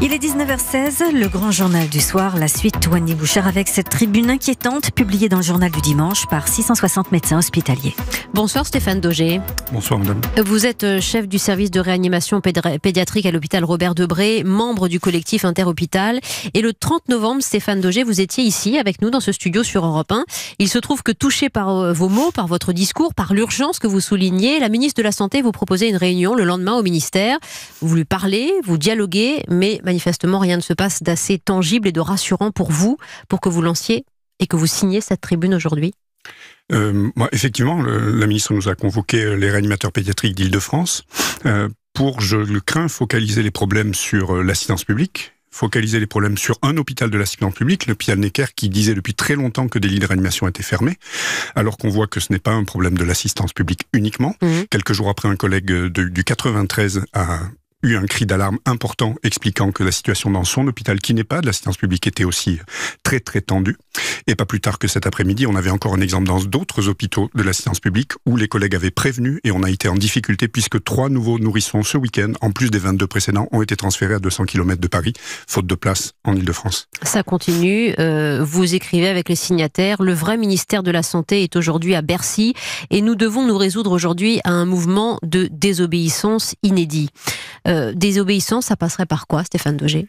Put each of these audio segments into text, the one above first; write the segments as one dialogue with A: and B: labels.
A: Il est 19h16, le grand journal du soir, la suite Wendy Bouchard avec cette tribune inquiétante publiée dans le journal du dimanche par 660 médecins hospitaliers. Bonsoir Stéphane Daugé. Bonsoir madame. Vous êtes euh, chef du service de réanimation pédiatrique à l'hôpital Robert Debré, membre du collectif Interhôpital. Et le 30 novembre, Stéphane Daugé, vous étiez ici avec nous dans ce studio sur Europe 1. Il se trouve que touché par euh, vos mots, par votre discours, par l'urgence que vous soulignez, la ministre de la Santé vous proposait une réunion le lendemain au ministère. Vous lui parlez, vous dialoguez, mais manifestement, rien ne se passe d'assez tangible et de rassurant pour vous, pour que vous lanciez et que vous signiez cette tribune aujourd'hui
B: euh, Effectivement, la ministre nous a convoqué euh, les réanimateurs pédiatriques d'Île-de-France euh, pour, je le crains, focaliser les problèmes sur l'assistance publique focaliser les problèmes sur un hôpital de l'assistance publique, l'hôpital Necker, qui disait depuis très longtemps que des lits de réanimation étaient fermés, alors qu'on voit que ce n'est pas un problème de l'assistance publique uniquement. Mmh. Quelques jours après, un collègue du 93 a eu un cri d'alarme important expliquant que la situation dans son hôpital, qui n'est pas de l'assistance publique, était aussi très très tendue. Et pas plus tard que cet après-midi, on avait encore un exemple dans d'autres hôpitaux de l'assistance publique où les collègues avaient prévenu et on a été en difficulté puisque trois nouveaux nourrissons ce week-end, en plus des 22 précédents, ont été transférés à 200 km de Paris, faute de place en Ile-de-France.
A: Ça continue. Euh, vous écrivez avec les signataires, le vrai ministère de la Santé est aujourd'hui à Bercy et nous devons nous résoudre aujourd'hui à un mouvement de désobéissance inédit. Euh, euh, désobéissant, ça passerait par quoi, Stéphane Daugé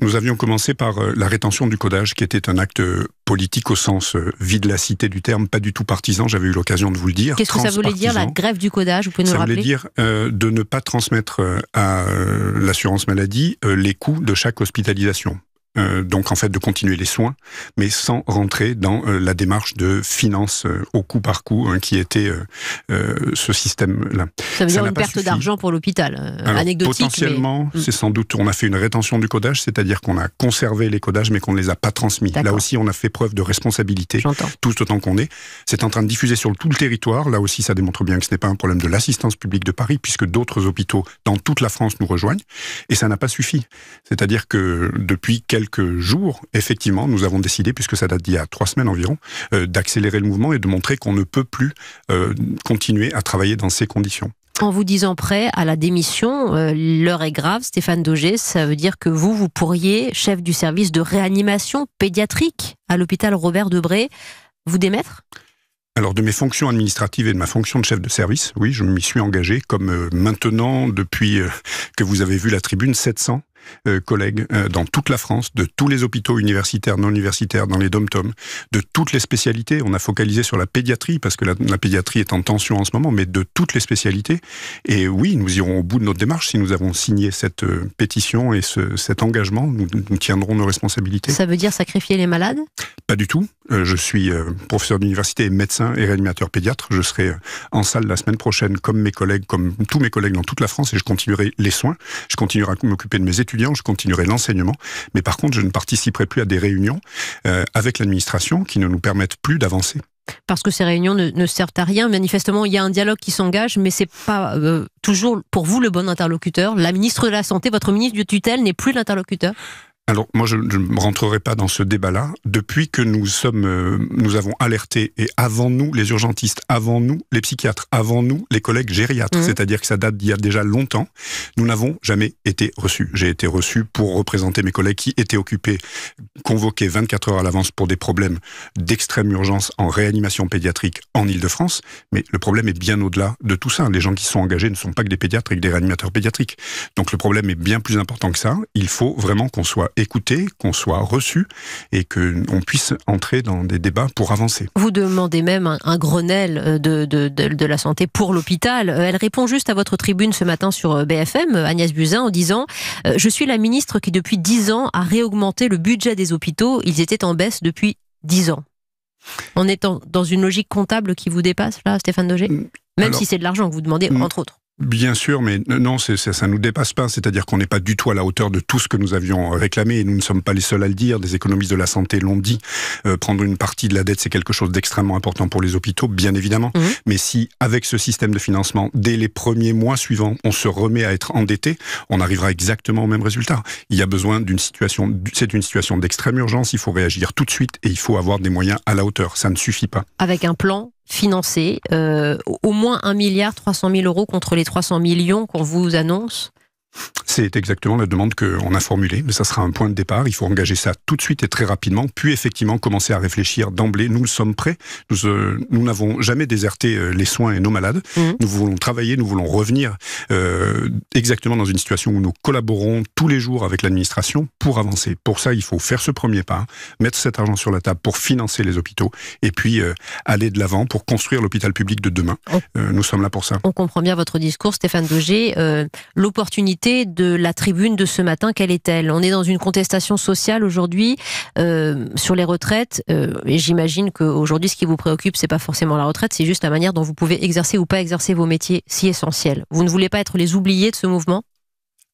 B: nous avions commencé par euh, la rétention du codage, qui était un acte euh, politique au sens vide la cité du terme, pas du tout partisan, j'avais eu l'occasion de vous le dire. Qu'est-ce que ça voulait dire, la
A: grève du codage Vous pouvez nous ça Ça voulait dire
B: de ne pas transmettre à l'assurance maladie les coûts de chaque hospitalisation. Euh, donc en fait de continuer les soins, mais sans rentrer dans euh, la démarche de finance euh, au coup par coup hein, qui était ce système-là. Ça veut dire une perte
A: d'argent pour l'hôpital, anecdotique. Potentiellement,
B: mm. c'est sans doute, on a fait une rétention du codage, c'est-à-dire qu'on a conservé les codages mais qu'on ne les a pas transmis. Là aussi, on a fait preuve de responsabilité, tout autant qu'on est. C'est en train de diffuser sur tout le territoire. Là aussi, ça démontre bien que ce n'est pas un problème de l'assistance publique de Paris, puisque d'autres hôpitaux dans toute la France nous rejoignent. Et ça n'a pas suffi. C'est-à-dire que depuis quelques quelques jours, effectivement, nous avons décidé, puisque ça date d'il y a trois semaines environ, euh, d'accélérer le mouvement et de montrer qu'on ne peut plus euh, continuer à travailler dans ces conditions.
A: En vous disant prêt à la démission, euh, l'heure est grave, Stéphane Daugé, ça veut dire que vous, vous pourriez, chef du service de réanimation pédiatrique à l'hôpital Robert Debré, vous démettre
B: alors de mes fonctions administratives et de ma fonction de chef de service, oui, je m'y suis engagé comme maintenant, depuis que vous avez vu la tribune, 700 euh, collègues euh, dans toute la France, de tous les hôpitaux universitaires, non universitaires, dans les dom-toms, de toutes les spécialités. On a focalisé sur la pédiatrie, parce que la, pédiatrie est en tension en ce moment, mais de toutes les spécialités. Et oui, nous irons au bout de notre démarche si nous avons signé cette euh, pétition et cet engagement. nous tiendrons nos responsabilités. Ça
A: veut dire sacrifier les malades
B: pas du tout. Euh, je suis euh, professeur d'université médecin et réanimateur pédiatre. Je serai euh, en salle la semaine prochaine comme mes collègues, comme tous mes collègues dans toute la France et je continuerai les soins. Je continuerai à m'occuper de mes étudiants, je continuerai l'enseignement. Mais par contre, je ne participerai plus à des réunions avec l'administration qui ne nous permettent plus d'avancer
A: parce que ces réunions ne, servent à rien. Manifestement, il y a un dialogue qui s'engage, mais c'est pas toujours pour vous le bon interlocuteur. La ministre de la Santé, votre ministre de tutelle, n'est plus l'interlocuteur
B: alors moi je ne rentrerai pas dans ce débat-là. Depuis que nous sommes, euh, nous avons alerté et avant nous les urgentistes, avant nous les psychiatres, avant nous les collègues gériatres, mhm. c'est-à-dire que ça date d'il y a déjà longtemps, nous n'avons jamais été reçus. J'ai été reçu pour représenter mes collègues qui étaient occupés, convoqués 24 heures à l'avance pour des problèmes d'extrême urgence en réanimation pédiatrique en Ile-de-France. Mais le problème est bien au-delà de tout ça. Les gens qui sont engagés ne sont pas que des pédiatres et des réanimateurs pédiatriques. Donc le problème est bien plus important que ça. Il faut vraiment qu'on soit Écoutez, qu'on soit reçu et qu'on puisse entrer dans des débats pour avancer.
A: Vous demandez même un, Grenelle euh, de, de, de, la santé pour l'hôpital. Euh, elle répond juste à votre tribune ce matin sur euh, BFM, Agnès Buzyn, en disant Je suis la ministre qui, depuis 10 ans, a réaugmenté le budget des hôpitaux. Ils étaient en baisse depuis 10 ans. On est dans une logique comptable qui vous dépasse, là, Stéphane Doger Même si c'est de l'argent que vous demandez, hmm. entre autres.
B: Bien sûr, mais non, ça, ça nous dépasse pas. C'est-à-dire qu'on n'est pas du tout à la hauteur de tout ce que nous avions euh, réclamé. Et nous ne sommes pas les seuls à le dire. Des économistes de la santé l'ont dit. Euh, prendre une partie de la dette, c'est quelque chose d'extrêmement important pour les hôpitaux, bien évidemment. Mmh. Mais si, avec ce système de financement, dès les premiers mois suivants, on se remet à être endetté, on arrivera exactement au même résultat. Il y a besoin d'une situation. C'est une situation d'extrême urgence. Il faut réagir tout de suite et il faut avoir des moyens à la hauteur. Ça ne suffit pas.
A: Avec un plan financé, euh, au moins 1 milliard 300 000 euros contre les 300 millions qu'on vous annonce
B: c'est exactement la demande qu'on a formulée, mais ça sera un point de départ. Il faut engager ça tout de suite et très rapidement, puis effectivement commencer à réfléchir d'emblée. Nous sommes prêts. Euh, nous n'avons jamais déserté euh, les soins et nos malades. Mmh. Nous voulons travailler, nous voulons revenir euh, exactement dans une situation où nous collaborons tous les jours avec l'administration pour avancer. Pour ça, il faut faire ce premier pas, mettre cet argent sur la table pour financer les hôpitaux et puis aller de l'avant pour construire l'hôpital public de demain. nous sommes là pour ça.
A: On comprend bien votre discours, Stéphane Doger. L'opportunité de la tribune de ce matin, quelle est-elle On est dans une contestation sociale aujourd'hui euh, sur les retraites. Euh, et j'imagine qu'aujourd'hui, ce qui vous préoccupe, c'est pas forcément la retraite, c'est juste la manière dont vous pouvez exercer ou pas exercer vos métiers si essentiels. Vous ne voulez pas être les oubliés de ce mouvement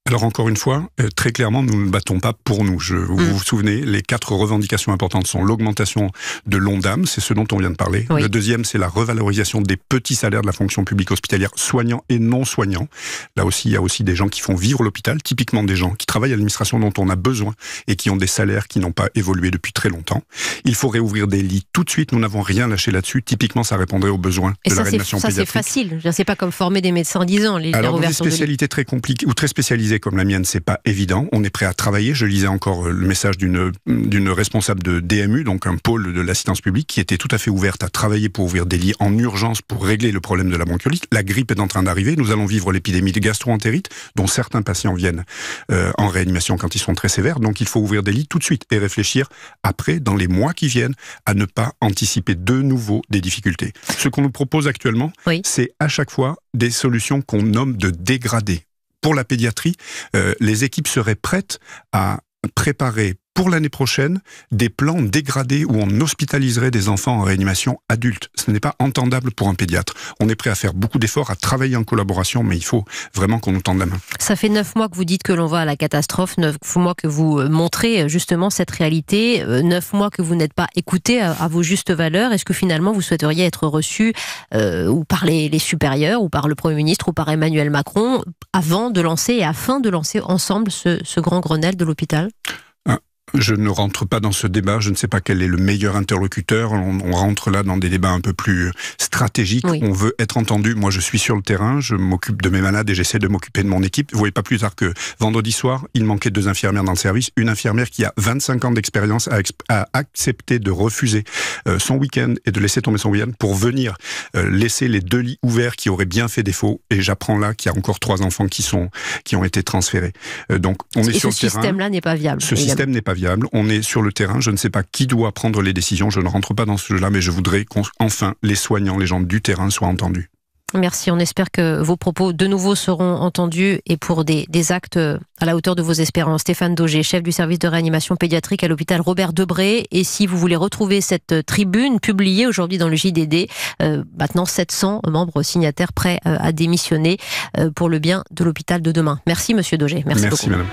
B: alors encore une fois, euh, très clairement, nous ne battons pas pour nous. Je, vous mm. vous souvenez, les quatre revendications importantes sont l'augmentation de l'ONDAM, c'est ce dont on vient de parler. Le deuxième, c'est la revalorisation des petits salaires de la fonction publique hospitalière, soignants et non soignants. Là aussi, il y a aussi des gens qui font vivre l'hôpital, typiquement des gens qui travaillent à l'administration dont on a besoin et qui ont des salaires qui n'ont pas évolué depuis très longtemps. Il faut réouvrir des lits tout de suite, nous n'avons rien lâché là-dessus. Typiquement, ça répondrait aux besoins de ça, la réanimation Ça, c'est
A: facile. C'est pas comme former des médecins en ans. Les Alors, des spécialités
B: très compliquées ou très spécialisées, comme la mienne, c'est pas évident. On est prêt à travailler. Je lisais encore euh, le message d'une responsable de DMU, donc un pôle de l'assistance publique, qui était tout à fait ouverte à travailler pour ouvrir des lits en urgence pour régler le problème de la bronchiolite. La grippe est en train d'arriver. Nous allons vivre l'épidémie de gastro-entérite, dont certains patients viennent euh, en réanimation quand ils sont très sévères. Donc il faut ouvrir des lits tout de suite et réfléchir après, dans les mois qui viennent, à ne pas anticiper de nouveau des difficultés. Ce qu'on nous propose actuellement, c'est à chaque fois des solutions qu'on nomme de dégradées pour la pédiatrie, euh, les équipes seraient prêtes à préparer pour l'année prochaine des plans dégradés où on hospitaliserait des enfants en réanimation adulte. Ce n'est pas entendable pour un pédiatre. On est prêt à faire beaucoup d'efforts, à travailler en collaboration, mais il faut vraiment qu'on nous tende la main.
A: Ça fait neuf mois que vous dites que l'on va à la catastrophe, neuf mois que vous euh, montrez euh, justement cette réalité, euh, neuf mois que vous n'êtes pas écouté à, vos justes valeurs. Est-ce que finalement vous souhaiteriez être reçu ou par les, supérieurs, ou par le Premier ministre, ou par Emmanuel Macron, avant de lancer et afin de lancer ensemble ce grand Grenelle de l'hôpital
B: je ne rentre pas dans ce débat. Je ne sais pas quel est le meilleur interlocuteur. On, rentre là dans des débats un peu plus stratégiques. On veut être entendu. Moi, je suis sur le terrain. Je m'occupe de mes malades et j'essaie de m'occuper de mon équipe. Vous voyez pas plus tard que vendredi soir, il manquait deux infirmières dans le service. Une infirmière qui a 25 ans d'expérience a, accepté de refuser euh, son week-end et de laisser tomber son week-end pour venir euh, laisser les deux lits ouverts qui auraient bien fait défaut. Et j'apprends là qu'il y a encore trois enfants qui sont qui ont été transférés. Euh, donc on est sur le terrain. Ce système-là n'est
A: pas viable. Ce système
B: n'est pas viable. On est sur le terrain. Je ne sais pas qui doit prendre les décisions. Je ne rentre pas dans ce jeu-là, mais je voudrais qu'enfin les soignants, les gens du terrain soient entendus.
A: Merci. On espère que vos propos de nouveau seront entendus et pour des, actes euh, à la hauteur de vos espérances. Stéphane Daugé, chef du service de réanimation pédiatrique à l'hôpital Robert Debré. Et si vous voulez retrouver cette euh, tribune publiée aujourd'hui dans le JDD, euh, maintenant 700 membres signataires prêts à démissionner pour le bien de l'hôpital de demain. Merci, monsieur Daugé. Merci, Merci Madame.